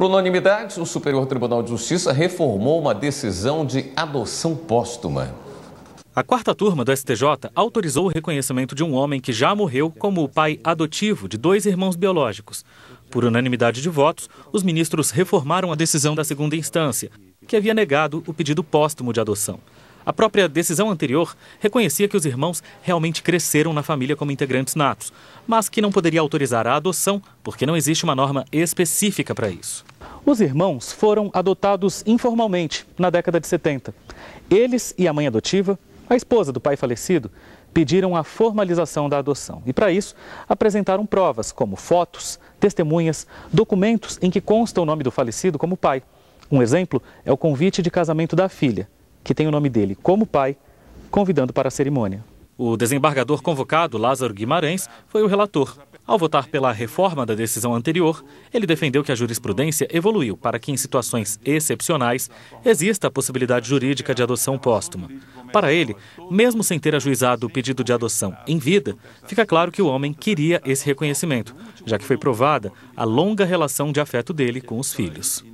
Por unanimidade, o Superior Tribunal de Justiça reformou uma decisão de adoção póstuma. A quarta turma do STJ autorizou o reconhecimento de um homem que já morreu como o pai adotivo de dois irmãos biológicos. Por unanimidade de votos, os ministros reformaram a decisão da segunda instância, que havia negado o pedido póstumo de adoção. A própria decisão anterior reconhecia que os irmãos realmente cresceram na família como integrantes natos, mas que não poderia autorizar a adoção porque não existe uma norma específica para isso. Os irmãos foram adotados informalmente na década de 70. Eles e a mãe adotiva, a esposa do pai falecido, pediram a formalização da adoção. E para isso, apresentaram provas como fotos, testemunhas, documentos em que consta o nome do falecido como pai. Um exemplo é o convite de casamento da filha, que tem o nome dele como pai, convidando para a cerimônia. O desembargador convocado, Lázaro Guimarães, foi o relator. Ao votar pela reforma da decisão anterior, ele defendeu que a jurisprudência evoluiu para que, em situações excepcionais, exista a possibilidade jurídica de adoção póstuma. Para ele, mesmo sem ter ajuizado o pedido de adoção em vida, fica claro que o homem queria esse reconhecimento, já que foi provada a longa relação de afeto dele com os filhos.